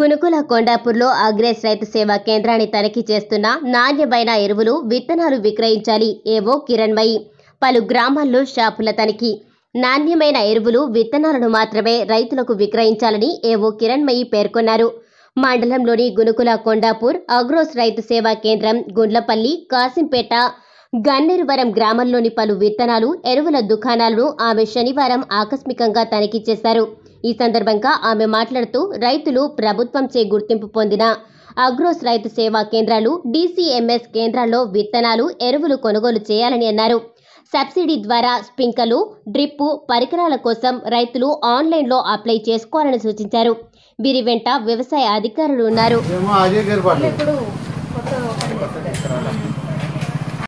గునుకుల కొండాపూర్లో అగ్రేస్ రైతు సేవా కేంద్రాన్ని తనిఖీ చేస్తున్న నాణ్యమైన ఎరువులు విత్తనాలు విక్రయించాలి ఏవో కిరణ్మయి పలు గ్రామాల్లో షాపుల తనిఖీ నాణ్యమైన ఎరువులు విత్తనాలను మాత్రమే రైతులకు విక్రయించాలని ఏవో కిరణ్మయి పేర్కొన్నారు మండలంలోని గునుకుల కొండాపూర్ అగ్రోస్ రైతు సేవా కేంద్రం గుండ్లపల్లి కాసింపేట గన్నేరువరం గ్రామంలోని పలు విత్తనాలు ఎరువుల దుకాణాలను ఆమె శనివారం ఆకస్మికంగా తనిఖీ చేశారు ఈ సందర్భంగా ఆమె మాట్లాడుతూ రైతులు ప్రభుత్వంచే గుర్తింపు పొందిన అగ్రోస్ రైతు సేవా కేంద్రాలు డీసీఎంఎస్ కేంద్రాల్లో విత్తనాలు ఎరువులు కొనుగోలు చేయాలని అన్నారు సబ్సిడీ ద్వారా స్ప్రింకలు డ్రిప్పు పరికరాల కోసం రైతులు ఆన్లైన్లో అప్లై చేసుకోవాలని సూచించారు వీరి వెంట వ్యవసాయ అధికారులు ఉన్నారు